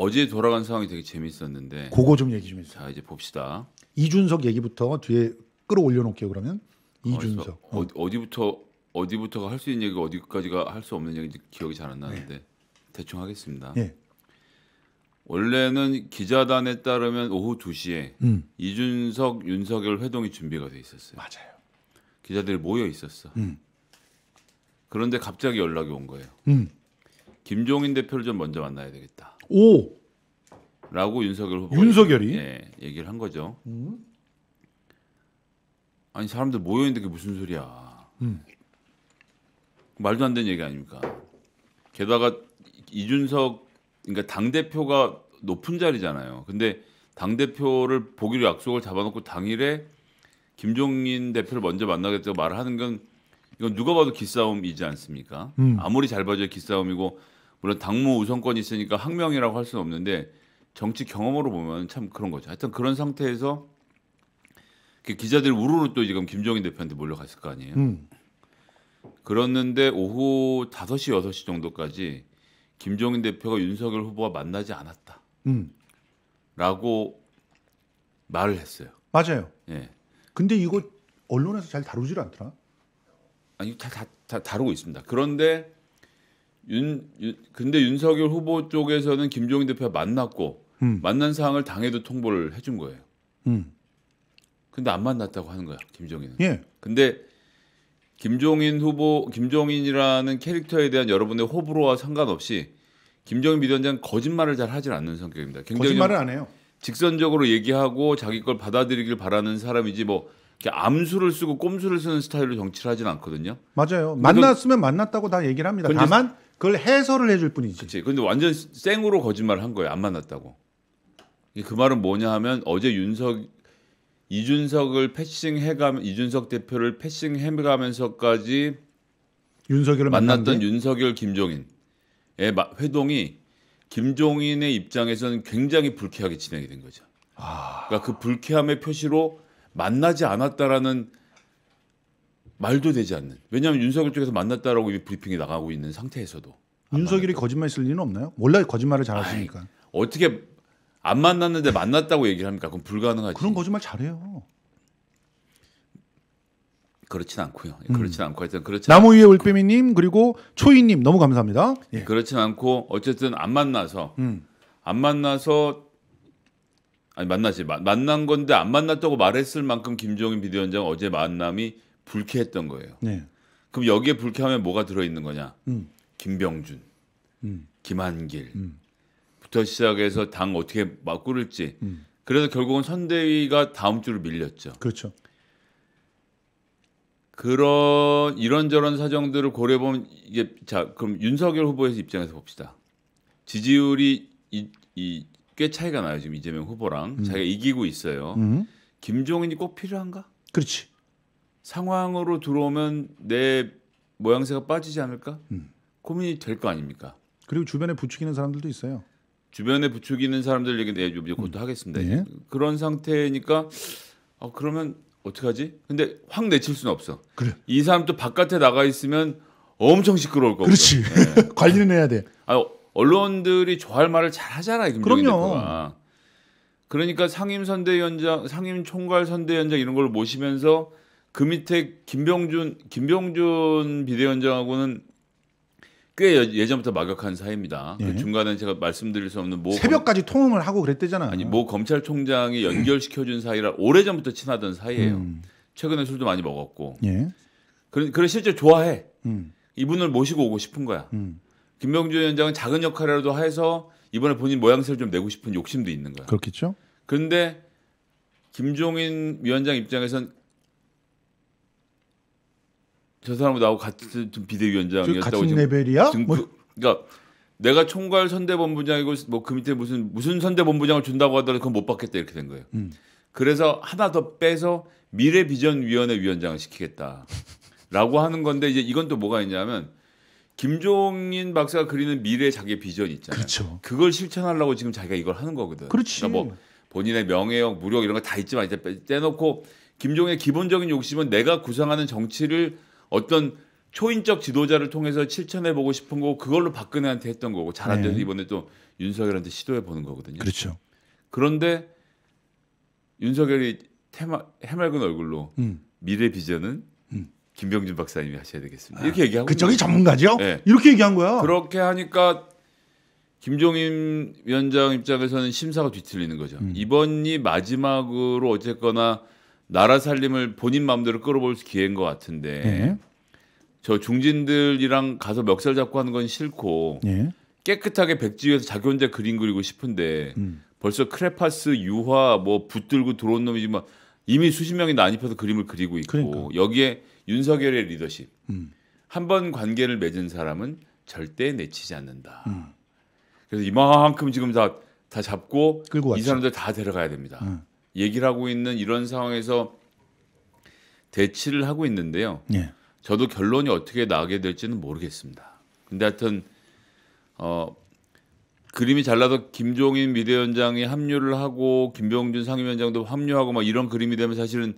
어제 돌아간 상황이 되게 재밌었는데 그거 좀 얘기 좀 해주세요. 자 이제 봅시다. 이준석 얘기부터 뒤에 끌어올려놓게요 그러면 이준석. 어, 어. 디부터 어디부터가 할 수 있는 얘기가 어디까지가 할 수 없는 얘기인지 기억이 잘 안 나는데 네. 대충 하겠습니다. 네. 원래는 기자단에 따르면 오후 2시에 음. 이준석, 윤석열 회동이 준비가 돼 있었어요. 맞아요. 기자들이 모여 있었어. 음. 그런데 갑자기 연락이 온 거예요. 음. 김종인 대표를 좀 먼저 만나야 되겠다. 오. 라고 윤석열 후보 윤석열이 예, 얘기를 한 거죠. 음. 아니 사람들 모여 있는 게 무슨 소리야. 음. 말도 안 되는 얘기 아닙니까? 게다가 이준석 그러니까 당 대표가 높은 자리잖아요. 근데 당 대표를 보기로 약속을 잡아놓고 당일에 김종인 대표를 먼저 만나겠다고 말하는 건 이건 누가 봐도 기싸움이지 않습니까? 음. 아무리 잘 봐줘야 기싸움이고 물론 당무 우선권이 있으니까 학명이라고 할 수는 없는데 정치 경험으로 보면 참 그런 거죠. 하여튼 그런 상태에서 기자들 우르르 또 지금 김종인 대표한테 몰려갔을 거 아니에요. 음. 그랬는데 오후 5시 6시 정도까지 김종인 대표가 윤석열 후보와 만나지 않았다. 음. 라고 말을 했어요. 맞아요. 예. 근데 이거 언론에서 잘 다루질 않더라. 아니 다, 다, 다 다루고 있습니다. 그런데 윤, 윤 근데 윤석열 후보 쪽에서는 김종인 대표와 만났고 음. 만난 사항을 당에도 통보를 해준 거예요. 음. 근데 안 만났다고 하는 거야 김종인은. 예. 근데 김종인 후보 김종인이라는 캐릭터에 대한 여러분의 호불호와 상관없이 김종인 비대위원장 거짓말을 잘 하질 않는 성격입니다. 거짓말을 안 해요. 직선적으로 얘기하고 자기 걸 받아들이길 바라는 사람이지 뭐 이렇게 암수를 쓰고 꼼수를 쓰는 스타일로 정치를 하진 않거든요. 맞아요. 만났으면 만났다고 다 얘기를 합니다. 다만 그걸 해설을 해줄 뿐이지. 그치. 근데 완전 생으로 거짓말을 한 거예요. 안 만났다고. 그 말은 뭐냐 하면 어제 윤석 이준석을 패싱해가 이준석 대표를 패싱해가면서까지 윤석열을 만났던 윤석열 김종인의 예, 회동이 김종인의 입장에서는 굉장히 불쾌하게 진행이 된 거죠. 아... 그러니까 그 불쾌함의 표시로 만나지 않았다라는 말도 되지 않는. 왜냐하면 윤석열 쪽에서 만났다라고 이미 브리핑이 나가고 있는 상태에서도 윤석열이 거짓말 쓸 리는 없나요? 원래 거짓말을 잘하시니까. 어떻게 안 만났는데 만났다고 얘기를 합니까? 그럼 불가능하지. 그런 거짓말 잘해요. 그렇진 않고요. 예, 음. 그렇진 않고 하여튼 그렇지 나무 위에 올빼미님 그리고 초이님 너무 감사합니다. 예, 예. 그렇진 않고 어쨌든 안 만나서 음. 안 만나서 아니 만나지 마, 만난 건데 안 만났다고 말했을 만큼 김종인 비대위원장 어제 만남이 불쾌했던 거예요. 네. 그럼 여기에 불쾌하면 뭐가 들어있는 거냐? 음. 김병준, 음. 김한길부터 음. 시작해서 당 어떻게 막 꾸를지. 음. 그래서 결국은 선대위가 다음 주로 밀렸죠. 그렇죠. 그런 이런저런 사정들을 고려해 보면 이게 자 그럼 윤석열 후보의 입장에서 봅시다. 지지율이 이, 이, 꽤 차이가 나요 지금 이재명 후보랑 음. 자기가 이기고 있어요. 음. 김종인이 꼭 필요한가? 그렇지. 상황으로 들어오면 내 모양새가 빠지지 않을까 음. 고민이 될 거 아닙니까? 그리고 주변에 부추기는 사람들도 있어요. 주변에 부추기는 사람들 얘기 내주 네, 그 하겠습니다. 네. 그런 상태니까 어, 그러면 어떡하지? 근데 확 내칠 수는 없어. 그래. 이 사람 또 바깥에 나가 있으면 엄청 시끄러울 거고. 그렇지. 네. 관리는 해야 돼. 아, 언론들이 좋아할 말을 잘 하잖아요. 그럼요. 대표가. 그러니까 상임 선대위원장, 상임 총괄 선대위원장 이런 걸 모시면서 그 밑에 김병준 김병준 비대위원장하고는 꽤 예전부터 막역한 사이입니다. 그 예. 그 중간에 제가 말씀드릴 수 없는 뭐 새벽까지 검... 통화를 하고 그랬대잖아요. 아니 뭐 검찰총장이 연결시켜준 사이라 오래 전부터 친하던 사이예요. 음. 최근에 술도 많이 먹었고. 예. 그래, 그래 실제 좋아해. 음. 이분을 모시고 오고 싶은 거야. 음. 김병준 위원장은 작은 역할이라도 해서 이번에 본인 모양새를 좀 내고 싶은 욕심도 있는 거야. 그렇겠죠. 그런데 김종인 위원장 입장에선 저 사람은 나하고 같은 비대위원장이었다고 같은 레벨이야? 지금 그 뭐. 그, 러니까 내가 총괄 선대본부장이고 뭐 그 밑에 무슨 무슨 선대본부장을 준다고 하더라도 그건 못 받겠다 이렇게 된 거예요. 음. 그래서 하나 더 빼서 미래 비전 위원회 위원장을 시키겠다라고 하는 건데 이제 이건 또 뭐가 있냐면 김종인 박사가 그리는 미래 자기 비전 있잖아요. 그쵸. 그렇죠. 그걸 실천하려고 지금 자기가 이걸 하는 거거든. 그렇지. 그러니까 뭐 본인의 명예욕, 무력 이런 거 다 있지만 이제 떼놓고 김종의 기본적인 욕심은 내가 구상하는 정치를 어떤 초인적 지도자를 통해서 실천해 보고 싶은 거고 그걸로 박근혜한테 했던 거고 잘 안 돼서 네. 이번에 또 윤석열한테 시도해 보는 거거든요. 그렇죠. 그런데 윤석열이 태마, 해맑은 얼굴로 음. 미래 비전은 음. 김병준 박사님이 하셔야 되겠습니다. 아, 이렇게 얘기하고 그쪽이 전문가죠. 네. 이렇게 얘기한 거야. 그렇게 하니까 김종인 위원장 입장에서는 심사가 뒤틀리는 거죠. 음. 이번이 마지막으로 어쨌거나 나라 살림을 본인 마음대로 끌어볼 기회인 것 같은데 네. 저 중진들이랑 가서 멱살 잡고 하는 건 싫고 네. 깨끗하게 백지위에서 자기 혼자 그림 그리고 싶은데 음. 벌써 크레파스 유화 뭐 붙들고 들어온 놈이지만 이미 수십 명이 난입해서 그림을 그리고 있고 그러니까. 여기에 윤석열의 리더십 음. 한번 관계를 맺은 사람은 절대 내치지 않는다. 음. 그래서 이만큼 지금 다, 다 잡고 이 사람들 다 데려가야 됩니다. 음. 얘기를 하고 있는 이런 상황에서 대치를 하고 있는데요. 예. 저도 결론이 어떻게 나게 될지는 모르겠습니다. 근데 하여튼 어, 그림이 잘나서 김종인 미대위원장이 합류를 하고 김병준 상임위원장도 합류하고 막 이런 그림이 되면 사실은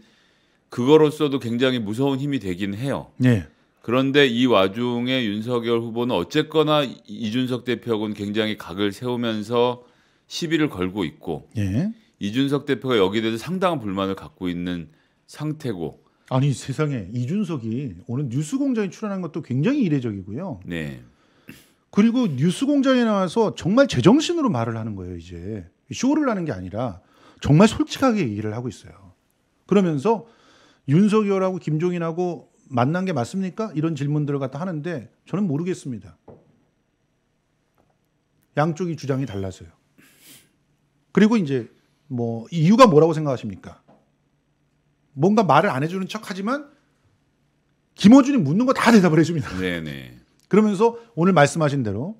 그거로서도 굉장히 무서운 힘이 되긴 해요. 예. 그런데 이 와중에 윤석열 후보는 어쨌거나 이준석 대표하고는 굉장히 각을 세우면서 시비를 걸고 있고 예. 이준석 대표가 여기에 대해서 상당한 불만을 갖고 있는 상태고 아니 세상에 이준석이 오늘 뉴스공장에 출연한 것도 굉장히 이례적이고요. 네. 그리고 뉴스공장에 나와서 정말 제정신으로 말을 하는 거예요. 이제 쇼를 하는 게 아니라 정말 솔직하게 얘기를 하고 있어요. 그러면서 윤석열하고 김종인하고 만난 게 맞습니까? 이런 질문들을 갖다 하는데 저는 모르겠습니다. 양쪽이 주장이 달라서요. 그리고 이제 뭐 이유가 뭐라고 생각하십니까? 뭔가 말을 안 해주는 척하지만 김어준이 묻는 거 다 대답을 해줍니다. 네네. 네. 그러면서 오늘 말씀하신 대로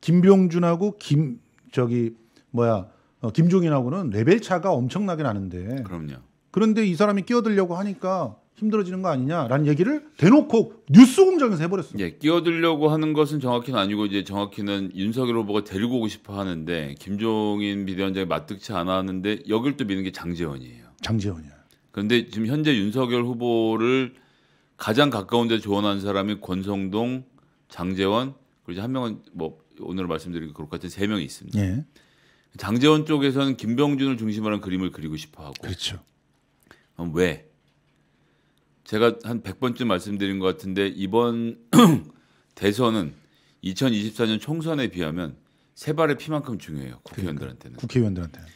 김병준하고 김 저기 뭐야 어, 김종인하고는 레벨 차가 엄청나게 나는데. 그럼요. 그런데 이 사람이 끼어들려고 하니까 힘들어지는 거 아니냐라는 얘기를 대놓고 뉴스 공장에서 해버렸습니다 예, 끼어들려고 하는 것은 정확히는 아니고 이제 정확히는 윤석열 후보가 데리고 오고 싶어 하는데 김종인 비대위원장이 마뜩치 않았는데 여길 또믿는게 장재원이에요. 장재원이야. 그런데 지금 현재 윤석열 후보를 가장 가까운 데 조언한 사람이 권성동, 장재원 그리고 이한 명은 뭐 오늘 말씀드린 그럴 것 같은 세 명이 있습니다. 예. 장재원 쪽에서는 김병준을 중심으로 한 그림을 그리고 싶어 하고. 그렇죠. 왜? 제가 한 100번쯤 말씀드린 것 같은데 이번 대선은 2024년 총선에 비하면 세 발의 피만큼 중요해요. 국회의원들한테는. 그러니까. 국회의원들한테는.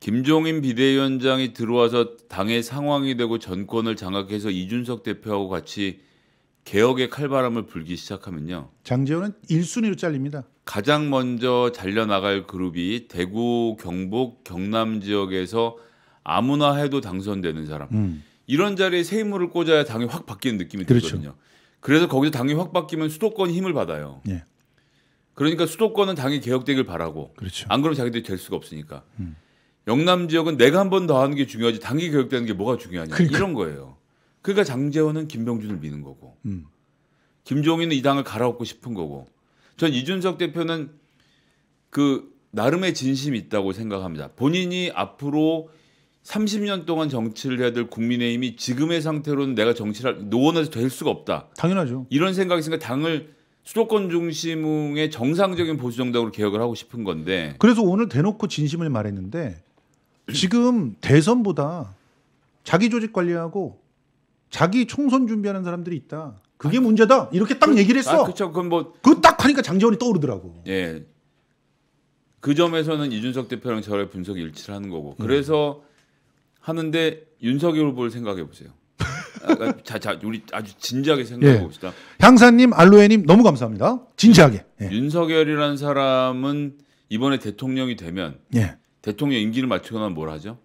김종인 비대위원장이 들어와서 당의 상황이 되고 전권을 장악해서 이준석 대표하고 같이 개혁의 칼바람을 불기 시작하면요. 장재원은 1순위로 잘립니다. 가장 먼저 잘려 나갈 그룹이 대구, 경북, 경남 지역에서 아무나 해도 당선되는 사람. 음. 이런 자리에 새 인물을 꽂아야 당이 확 바뀌는 느낌이 그렇죠. 들거든요. 그래서 거기서 당이 확 바뀌면 수도권 힘을 받아요. 예. 그러니까 수도권은 당이 개혁되길 바라고. 그렇죠. 안 그러면 자기들이 될 수가 없으니까. 음. 영남 지역은 내가 한 번 더 하는 게 중요하지 당이 개혁되는 게 뭐가 중요하냐 그러니까. 이런 거예요. 그러니까 장재원은 김병준을 미는 거고 음. 김종인은 이 당을 갈아엎고 싶은 거고 전 이준석 대표는 그 나름의 진심이 있다고 생각합니다. 본인이 앞으로 30년 동안 정치를 해야 될 국민의힘이 지금의 상태로는 내가 정치를 노원에서 될 수가 없다. 당연하죠. 이런 생각이 있으니까 당을 수도권 중심의 정상적인 보수 정당으로 개혁을 하고 싶은 건데. 그래서 오늘 대놓고 진심을 말했는데 지금 대선보다 자기 조직 관리하고 자기 총선 준비하는 사람들이 있다. 그게 아, 문제다. 이렇게 딱 그, 얘기를 했어. 아, 그렇 그럼 뭐그 딱 하니까 장재원이 떠오르더라고. 예. 그 점에서는 이준석 대표랑 저의 분석이 일치를 하는 거고. 그래서 음. 하는데 윤석열 후보 생각해 보세요. 아, 자, 자, 우리 아주 진지하게 생각해 예. 봅시다. 예. 향사님, 알로에님 너무 감사합니다. 진지하게. 예. 윤석열이라는 사람은 이번에 대통령이 되면 예. 대통령 임기를 맞추고 나면 뭘 하죠?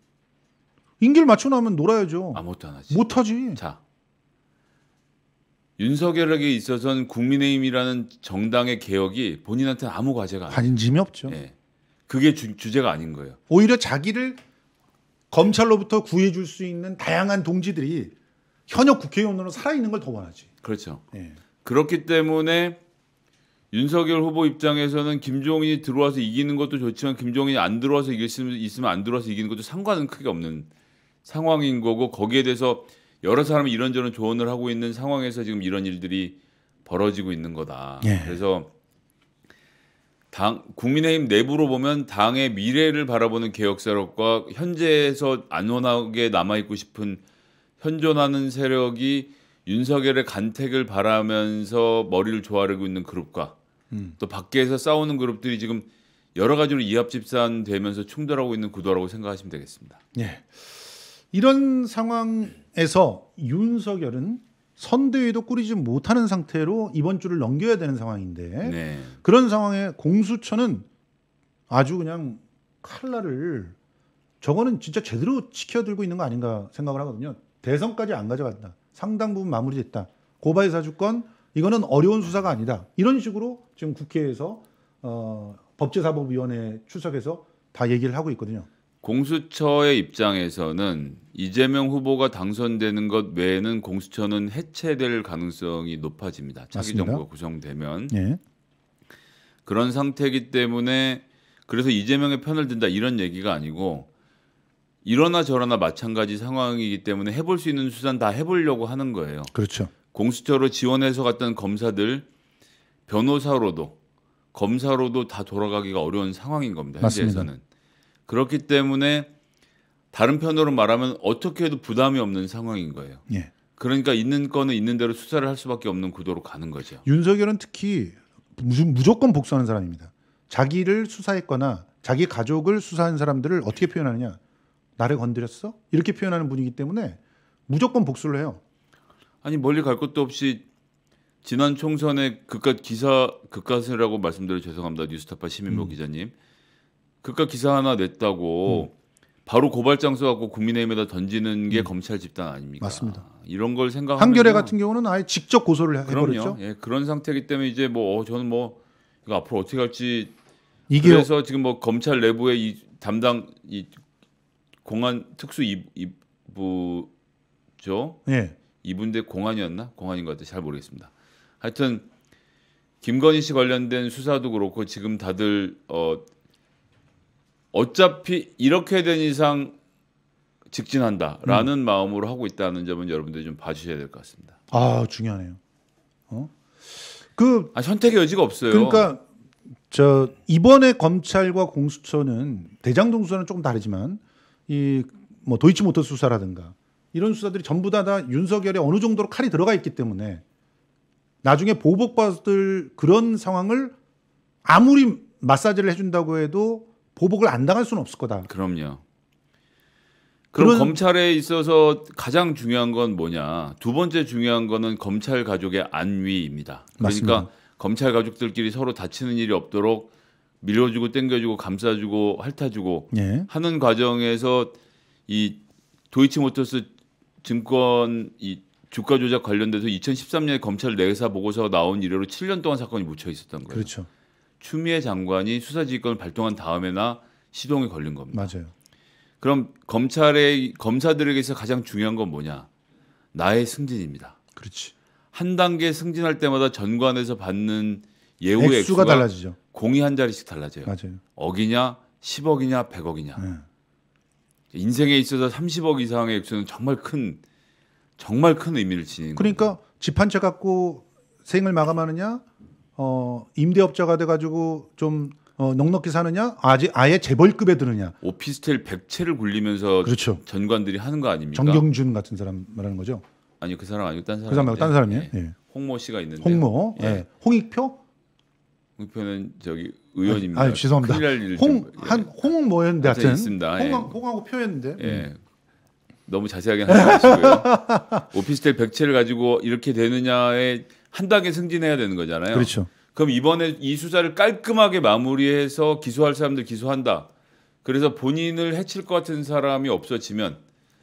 임기를 맞추고 나면 놀아야죠. 아무것도 안 하지. 못 하지. 자, 윤석열에게 있어서는 국민의힘이라는 정당의 개혁이 본인한테는 아무 과제가 아니에요. 관심이 없죠. 예. 그게 주, 제가 아닌 거예요. 오히려 자기를 검찰로부터 구해줄 수 있는 다양한 동지들이 현역 국회의원으로 살아있는 걸 더 원하지. 그렇죠. 예. 그렇기 때문에 윤석열 후보 입장에서는 김종인이 들어와서 이기는 것도 좋지만 김종인이 안 들어와서 이길 수 있으면 안 들어와서 이기는 것도 상관은 크게 없는 상황인 거고 거기에 대해서 여러 사람이 이런저런 조언을 하고 있는 상황에서 지금 이런 일들이 벌어지고 있는 거다. 예. 그래서 당 국민의힘 내부로 보면 당의 미래를 바라보는 개혁 세력과 현재에서 안원하게 남아 있고 싶은 현존하는 세력이 윤석열의 간택을 바라면서 머리를 조아르고 있는 그룹과 음. 또 밖에서 싸우는 그룹들이 지금 여러 가지로 이합집산되면서 충돌하고 있는 구도라고 생각하시면 되겠습니다. 네. 이런 상황에서 윤석열은 선대위도 꾸리지 못하는 상태로 이번 주를 넘겨야 되는 상황인데 네. 그런 상황에 공수처는 아주 그냥 칼날을 저거는 진짜 제대로 치켜들고 있는 거 아닌가 생각을 하거든요. 대선까지 안 가져갔다. 상당 부분 마무리됐다. 고발 사주권 이거는 어려운 수사가 아니다. 이런 식으로 지금 국회에서 어, 법제사법위원회 출석해서다 얘기를 하고 있거든요. 공수처의 입장에서는 이재명 후보가 당선되는 것 외에는 공수처는 해체될 가능성이 높아집니다. 차기 정부가 구성되면 예. 그런 상태이기 때문에 그래서 이재명의 편을 든다 이런 얘기가 아니고 이러나 저러나 마찬가지 상황이기 때문에 해볼 수 있는 수단 다 해보려고 하는 거예요. 그렇죠. 공수처로 지원해서 갔던 검사들 변호사로도 검사로도 다 돌아가기가 어려운 상황인 겁니다. 현재에서는. 맞습니다. 그렇기 때문에 다른 편으로 말하면 어떻게 해도 부담이 없는 상황인 거예요. 예. 그러니까 있는 거는 있는 대로 수사를 할 수밖에 없는 구도로 가는 거죠. 윤석열은 특히 무조건 복수하는 사람입니다. 자기를 수사했거나 자기 가족을 수사한 사람들을 어떻게 표현하느냐? 나를 건드렸어? 이렇게 표현하는 분이기 때문에 무조건 복수를 해요. 아니 멀리 갈 것도 없이 지난 총선에 그깟 기사 그깟이라고 말씀드려 죄송합니다. 뉴스타파 시민모 음. 기자님. 그까 기사 하나 냈다고 음. 바로 고발장소 갖고 국민의힘에다 던지는 게 음. 검찰 집단 아닙니까? 맞습니다. 이런 걸 생각하면 한겨레 같은 경우는 아예 직접 고소를 해버렸죠. 그럼요. 예, 그런 상태이기 때문에 이제 뭐 어, 저는 뭐 이거 앞으로 어떻게 할지 이게 그래서 지금 뭐 검찰 내부의 이 담당 이 공안 특수 이부죠? 예. 이분대 공안이었나? 공안인 것 같아. 잘 모르겠습니다. 하여튼 김건희 씨 관련된 수사도 그렇고 지금 다들 어 어차피 이렇게 된 이상 직진한다라는 음. 마음으로 하고 있다는 점은 여러분들이 좀 봐주셔야 될 것 같습니다. 아 중요하네요. 어? 그 아, 선택의 여지가 없어요. 그러니까 저 이번에 검찰과 공수처는 대장동 수사는 조금 다르지만 이 뭐 도이치모터 수사라든가 이런 수사들이 전부 다, 다 윤석열에 어느 정도로 칼이 들어가 있기 때문에 나중에 보복받을 그런 상황을 아무리 마사지를 해준다고 해도 보복을 안 당할 수는 없을 거다. 그럼요. 그럼 검찰에 있어서 가장 중요한 건 뭐냐? 두 번째 중요한 거는 검찰 가족의 안위입니다. 그러니까 맞습니다. 검찰 가족들끼리 서로 다치는 일이 없도록 밀어주고 땡겨주고 감싸주고 핥아주고 예. 하는 과정에서 이 도이치모터스 증권 이 주가 조작 관련돼서 2013년에 검찰 내사 보고서 나온 이래로 7년 동안 사건이 묻혀 있었던 거예요. 그렇죠. 추미애 장관이 수사지휘권을 발동한 다음에나 시동이 걸린 겁니다. 맞아요. 그럼 검찰의 검사들에게서 가장 중요한 건 뭐냐? 나의 승진입니다. 그렇지. 한 단계 승진할 때마다 전관에서 받는 예우 액수가, 액수가 달라지죠. 공이 한 자리씩 달라져요. 맞아요. 억이냐, 10억이냐, 100억이냐. 네. 인생에 있어서 30억 이상의 액수는 정말 큰 정말 큰 의미를 지니는 그러니까 집한채 갖고 생을 마감하느냐 어, 임대업자가 돼가지고 좀 어, 넉넉히 사느냐 아직 아예 재벌급에 드느냐 오피스텔 100채를 굴리면서 그렇죠. 전관들이 하는 거 아닙니까? 정경준 같은 사람 말하는 거죠. 아니 그 사람 아니고 딴 사람. 그 사람 말고 딴 사람이에요. 예. 예. 홍모 씨가 있는데. 홍모. 예. 예. 홍익표? 홍익표는 저기 의원입니다. 아, 죄송합니다. 홍한홍 예. 뭐였는데 하여튼 있습니다. 홍, 예. 홍하고 표였는데. 예. 음. 너무 자세하게 하지 마시고요. 오피스텔 100채를 가지고 이렇게 되느냐에 한 단계 승진해야 되는 거잖아요. 그렇죠. 그럼 이번에 이 수사를 깔끔하게 마무리해서 기소할 사람들 기소한다. 그래서 본인을 해칠 것 같은 사람이 없어지면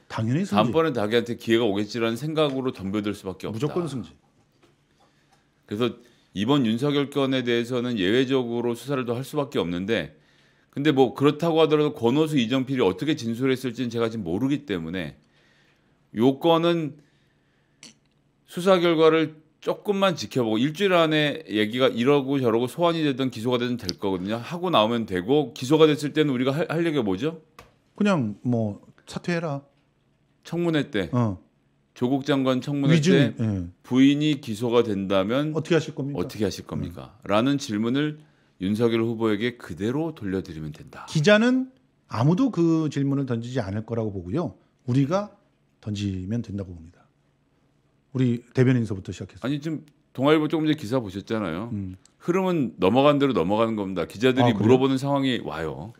당연히 승진. 다음번에 자기한테 기회가 오겠지라는 생각으로 덤벼들 수밖에 없다. 무조건 승진. 그래서 이번 윤석열 건에 대해서는 예외적으로 수사를 더 할 수밖에 없는데 근데 뭐 그렇다고 하더라도 권오수 이정필이 어떻게 진술했을지는 제가 지금 모르기 때문에 요건은 수사 결과를 조금만 지켜보고 일주일 안에 얘기가 이러고 저러고 소환이 되든 기소가 되든 될 거거든요. 하고 나오면 되고 기소가 됐을 때는 우리가 할, 할 얘기가 뭐죠? 그냥 뭐 사퇴해라. 청문회 때. 어. 조국 장관 청문회 위증, 때 예. 부인이 기소가 된다면 어떻게 하실 겁니까? 어떻게 하실 네. 겁니까? 음. 라는 질문을 윤석열 후보에게 그대로 돌려드리면 된다. 기자는 아무도 그 질문을 던지지 않을 거라고 보고요. 우리가 던지면 된다고 봅니다. 우리 대변인서부터 시작해서 아니 지금 동아일보 조금 전에 기사 보셨잖아요. 음. 흐름은 넘어간 대로 넘어가는 겁니다. 기자들이 아, 물어보는 상황이 와요.